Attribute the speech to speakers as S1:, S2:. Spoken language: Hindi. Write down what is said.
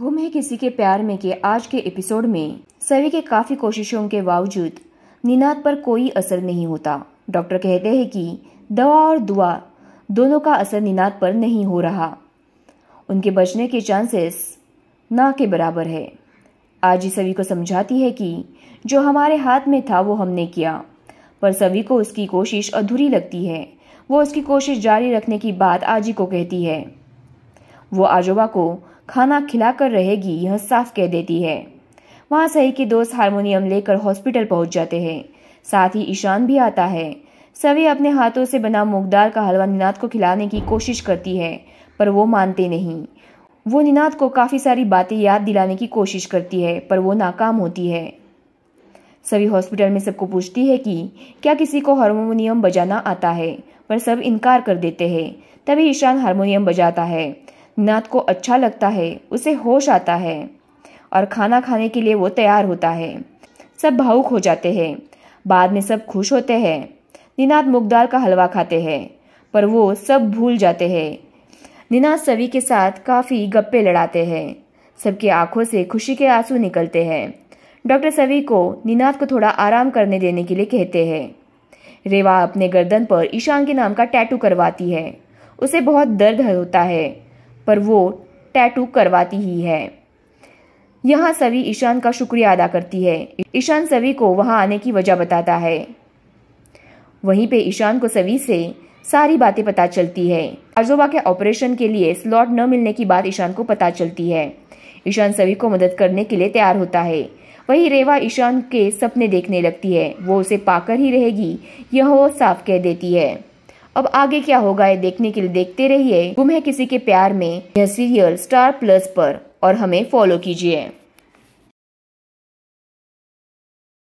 S1: गुम है किसी के प्यार में के आज के एपिसोड में सभी के काफ़ी कोशिशों के बावजूद निनाद पर कोई असर नहीं होता डॉक्टर कहते हैं कि दवा और दुआ दोनों का असर निनाद पर नहीं हो रहा उनके बचने के चांसेस ना के बराबर है आज ही सभी को समझाती है कि जो हमारे हाथ में था वो हमने किया पर सभी को उसकी कोशिश अधूरी लगती है वो उसकी कोशिश जारी रखने की बात आजी को कहती है वो आजोबा को खाना खिलाकर रहेगी यह साफ कह देती है वहाँ सही के दोस्त हारमोनियम लेकर हॉस्पिटल पहुँच जाते हैं साथ ही ईशान भी आता है सभी अपने हाथों से बना मूग का हलवा निनाद को खिलाने की कोशिश करती है पर वो मानते नहीं वो निनाद को काफ़ी सारी बातें याद दिलाने की कोशिश करती है पर वो नाकाम होती है सभी हॉस्पिटल में सबको पूछती है कि क्या किसी को हारमोनियम बजाना आता है पर सब इनकार कर देते हैं तभी ईशान हारमोनियम बजाता है नाथ को अच्छा लगता है उसे होश आता है और खाना खाने के लिए वो तैयार होता है सब भावुक हो जाते हैं बाद में सब खुश होते हैं निनाद मुगदाल का हलवा खाते हैं पर वो सब भूल जाते हैं निनाद सभी के साथ काफ़ी गप्पे लड़ाते हैं सबकी आंखों से खुशी के आंसू निकलते हैं डॉक्टर सवी को निनाद को थोड़ा आराम करने देने के लिए कहते हैं रेवा अपने गर्दन पर ईशान के नाम का टैटू करवाती है उसे बहुत दर्द होता है पर वो टैटू करवाती ही है यहाँ सभी ईशान का शुक्रिया अदा करती है ईशान सभी को वहाँ आने की वजह बताता है वहीं पे ईशान को सभी से सारी बातें पता चलती है आर्जोबा के ऑपरेशन के लिए स्लॉट न मिलने की बात ईशान को पता चलती है ईशान सभी को मदद करने के लिए तैयार होता है वहीं रेवा ईशान के सपने देखने लगती है वो उसे पाकर ही रहेगी यह वो साफ कह देती है अब आगे क्या होगा ये देखने के लिए देखते रहिए गुम है किसी के प्यार में यह सीरियल स्टार प्लस पर और हमें फॉलो कीजिए